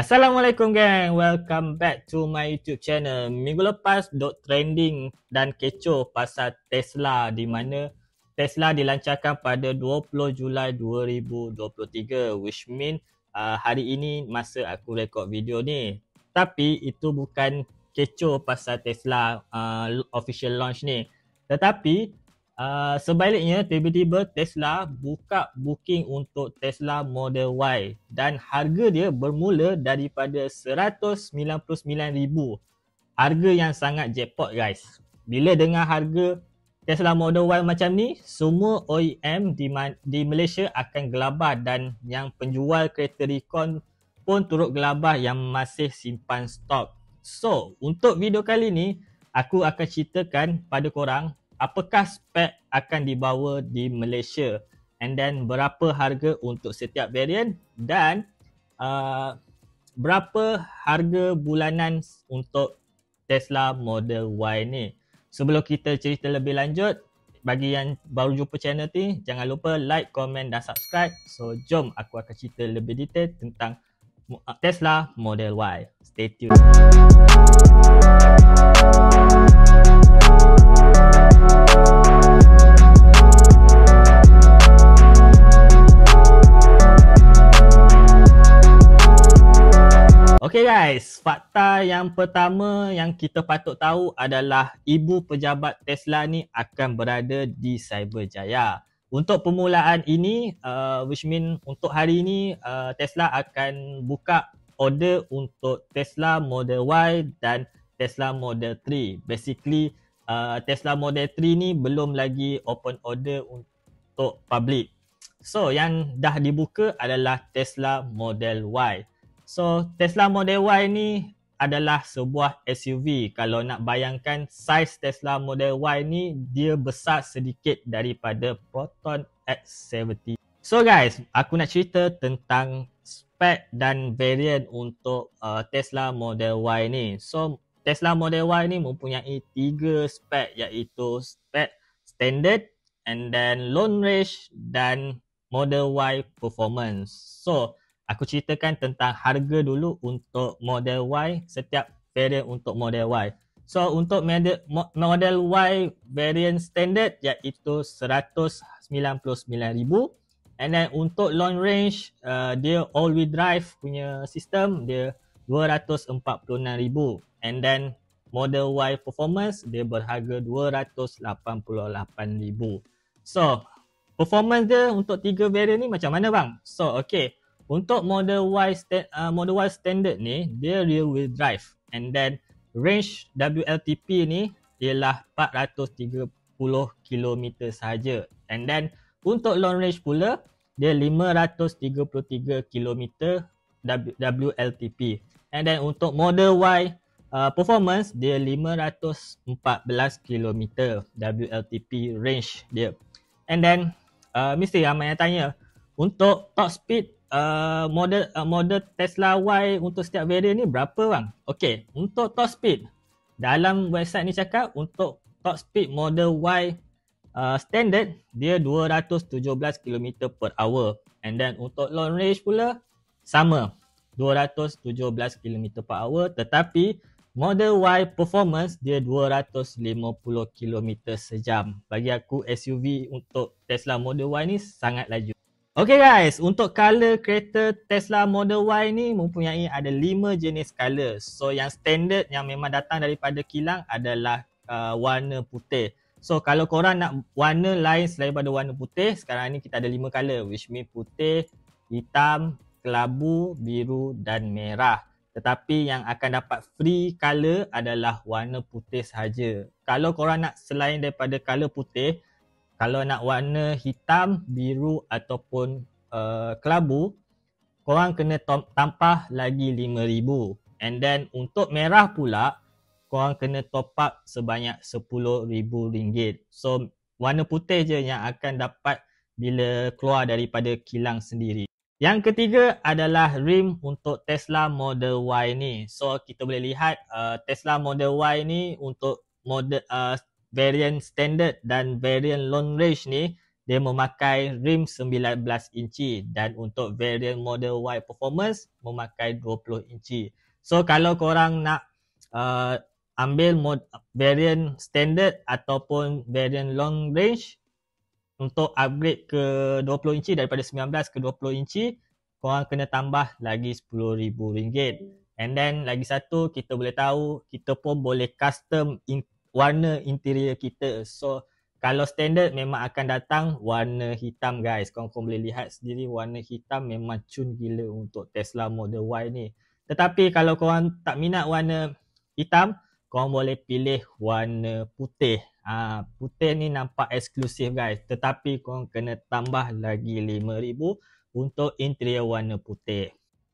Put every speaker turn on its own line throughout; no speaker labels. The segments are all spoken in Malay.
Assalamualaikum gang. Welcome back to my YouTube channel. Minggu lepas dot trending dan kecoh pasal Tesla di mana Tesla dilancarkan pada 20 Julai 2023 which mean uh, hari ini masa aku rekod video ni. Tapi itu bukan kecoh pasal Tesla uh, official launch ni. Tetapi Ah, sebaliknya tiba-tiba Tesla buka booking untuk Tesla Model Y dan harga dia bermula daripada 199,000. Harga yang sangat jackpot guys. Bila dengar harga Tesla Model Y macam ni, semua OEM di, Ma- di Malaysia akan gelabah dan yang penjual kereta Recon pun turut gelabah yang masih simpan stok. So, untuk video kali ni, aku akan ceritakan pada korang apakah spek akan dibawa di Malaysia and then berapa harga untuk setiap varian dan uh, berapa harga bulanan untuk Tesla Model Y ni. Sebelum kita cerita lebih lanjut, bagi yang baru jumpa channel ni, jangan lupa like, komen dan subscribe. So, jom aku akan cerita lebih detail tentang uh, Tesla Model Y. Stay tuned. Okay guys, fakta yang pertama yang kita patut tahu adalah ibu pejabat Tesla ni akan berada di Cyberjaya. Untuk permulaan ini, uh, which mean untuk hari ini uh, Tesla akan buka order untuk Tesla Model Y dan Tesla Model 3. Basically, uh, Tesla Model 3 ni belum lagi open order untuk public. So, yang dah dibuka adalah Tesla Model Y. Uh, So Tesla Model Y ni adalah sebuah SUV. Kalau nak bayangkan saiz Tesla Model Y ni dia besar sedikit daripada Proton X70. So guys, aku nak cerita tentang spek dan varian untuk uh, Tesla Model Y ni. So Tesla Model Y ni mempunyai tiga spek iaitu spek standard and then long range dan Model Y performance. So aku ceritakan tentang harga dulu untuk model Y setiap variant untuk model Y. So untuk model, model Y variant standard iaitu 199,000 and then untuk long range uh, dia all wheel drive punya sistem dia 246,000 and then model Y performance dia berharga 288,000. So performance dia untuk tiga variant ni macam mana bang? So okay untuk model Y, sta- uh, model Y standard ni, dia rear wheel drive and then range WLTP ni ialah 430 km saja, And then untuk long range pula, dia 533 km WLTP. And then untuk model Y Uh, performance dia 514 km WLTP range dia. And then uh, mesti ramai yang tanya, uh, untuk top speed uh, model uh, model Tesla Y untuk setiap variant ni berapa bang? Okey, untuk top speed dalam website ni cakap untuk top speed model Y uh, standard dia 217 km per hour and then untuk long range pula sama 217 km per hour tetapi model Y performance dia 250 km sejam bagi aku SUV untuk Tesla model Y ni sangat laju Okay guys, untuk color kereta Tesla Model Y ni mempunyai ada lima jenis color. So yang standard yang memang datang daripada kilang adalah uh, warna putih. So kalau korang nak warna lain selain daripada warna putih, sekarang ni kita ada lima color which mean putih, hitam, kelabu, biru dan merah. Tetapi yang akan dapat free color adalah warna putih sahaja. Kalau korang nak selain daripada color putih, kalau nak warna hitam, biru ataupun uh, kelabu, korang kena tambah lagi RM5,000. And then untuk merah pula, korang kena top up sebanyak RM10,000. So warna putih je yang akan dapat bila keluar daripada kilang sendiri. Yang ketiga adalah rim untuk Tesla Model Y ni. So kita boleh lihat uh, Tesla Model Y ni untuk model uh, variant standard dan variant long range ni dia memakai rim 19 inci dan untuk variant model Y performance memakai 20 inci. So kalau korang nak uh, ambil mod, variant standard ataupun variant long range untuk upgrade ke 20 inci daripada 19 ke 20 inci korang kena tambah lagi RM10,000. And then lagi satu kita boleh tahu kita pun boleh custom in warna interior kita. So kalau standard memang akan datang warna hitam guys. Korang boleh lihat sendiri warna hitam memang cun gila untuk Tesla Model Y ni. Tetapi kalau korang tak minat warna hitam, korang boleh pilih warna putih. Ha, putih ni nampak eksklusif guys. Tetapi korang kena tambah lagi RM5,000 untuk interior warna putih.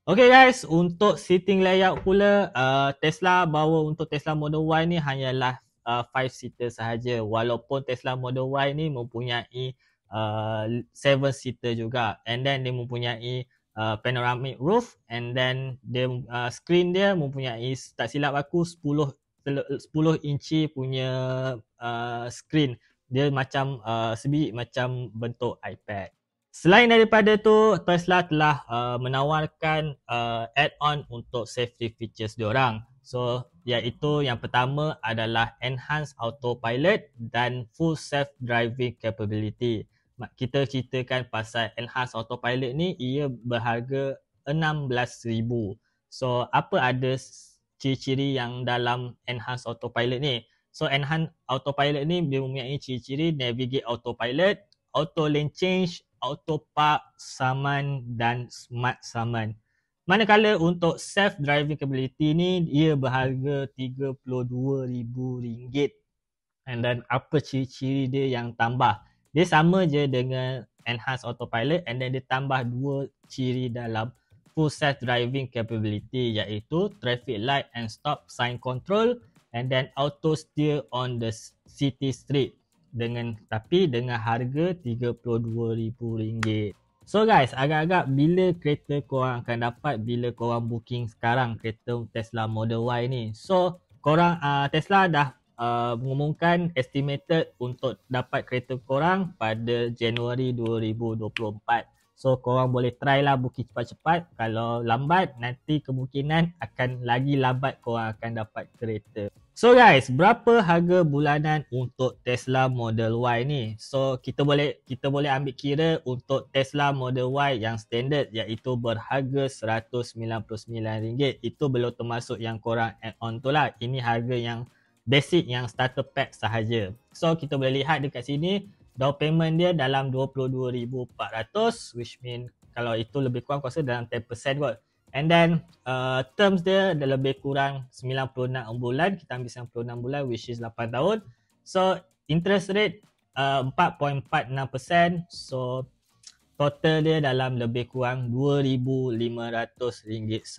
Okay guys, untuk seating layout pula, uh, Tesla bawa untuk Tesla Model Y ni hanyalah uh, five seater sahaja walaupun Tesla Model Y ni mempunyai uh, seven seater juga and then dia mempunyai uh, panoramic roof and then dia uh, screen dia mempunyai tak silap aku 10 10 inci punya uh, screen dia macam uh, sebiji macam bentuk iPad Selain daripada tu, Tesla telah uh, menawarkan uh, add-on untuk safety features diorang. So iaitu yang pertama adalah enhance autopilot dan full self driving capability. Kita ceritakan pasal enhance autopilot ni ia berharga 16000. So apa ada ciri-ciri yang dalam enhance autopilot ni? So enhance autopilot ni mempunyai ciri-ciri navigate autopilot, auto lane change, auto park, saman dan smart saman. Manakala untuk self driving capability ni ia berharga RM32,000. And then apa ciri-ciri dia yang tambah? Dia sama je dengan enhanced autopilot and then dia tambah dua ciri dalam full self driving capability iaitu traffic light and stop sign control and then auto steer on the city street dengan tapi dengan harga RM32,000. So guys, agak-agak bila kereta korang akan dapat bila korang booking sekarang kereta Tesla Model Y ni. So korang uh, Tesla dah uh, mengumumkan estimated untuk dapat kereta korang pada Januari 2024. So korang boleh try lah booking cepat-cepat. Kalau lambat nanti kemungkinan akan lagi lambat korang akan dapat kereta. So guys, berapa harga bulanan untuk Tesla Model Y ni? So kita boleh kita boleh ambil kira untuk Tesla Model Y yang standard iaitu berharga RM199. Itu belum termasuk yang korang add on tu lah. Ini harga yang basic yang starter pack sahaja. So kita boleh lihat dekat sini down payment dia dalam 22400 which mean kalau itu lebih kurang kuasa dalam 10% kot. And then uh, terms dia ada lebih kurang 96 bulan. Kita ambil 96 bulan which is 8 tahun. So interest rate uh, 4.46%. So total dia dalam lebih kurang RM2,500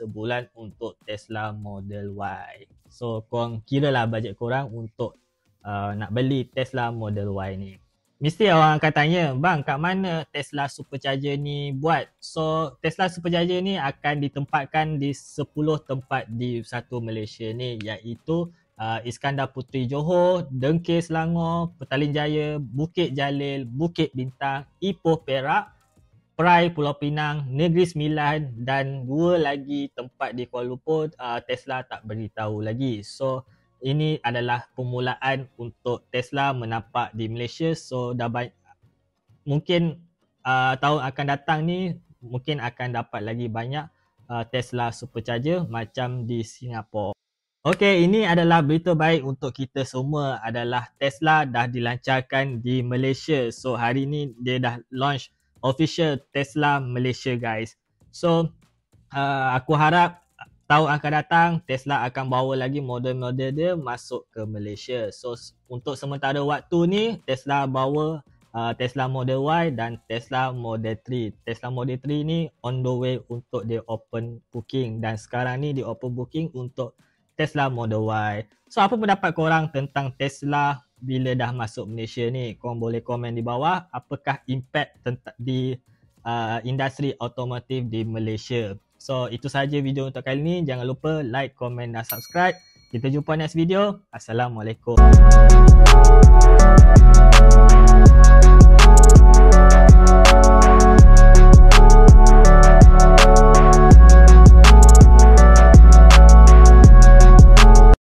sebulan untuk Tesla Model Y. So korang kira lah bajet korang untuk uh, nak beli Tesla Model Y ni. Mesti orang akan tanya, bang kat mana Tesla Supercharger ni buat? So Tesla Supercharger ni akan ditempatkan di 10 tempat di satu Malaysia ni iaitu uh, Iskandar Puteri Johor, Dengkir Selangor, Petaling Jaya, Bukit Jalil, Bukit Bintang, Ipoh Perak, Perai Pulau Pinang, Negeri Sembilan dan dua lagi tempat di Kuala Lumpur uh, Tesla tak beritahu lagi. So ini adalah permulaan untuk Tesla menapak di Malaysia so dah baik mungkin uh, tahun akan datang ni mungkin akan dapat lagi banyak uh, Tesla supercharger macam di Singapura. Okey, ini adalah berita baik untuk kita semua adalah Tesla dah dilancarkan di Malaysia. So hari ni dia dah launch official Tesla Malaysia guys. So uh, aku harap tahun akan datang Tesla akan bawa lagi model-model dia masuk ke Malaysia. So untuk sementara waktu ni Tesla bawa uh, Tesla Model Y dan Tesla Model 3. Tesla Model 3 ni on the way untuk dia open booking dan sekarang ni dia open booking untuk Tesla Model Y. So apa pendapat korang tentang Tesla bila dah masuk Malaysia ni? Korang boleh komen di bawah apakah impact tentang di uh, industri automotive di Malaysia. So itu sahaja video untuk kali ni. Jangan lupa like, komen dan subscribe. Kita jumpa next video. Assalamualaikum.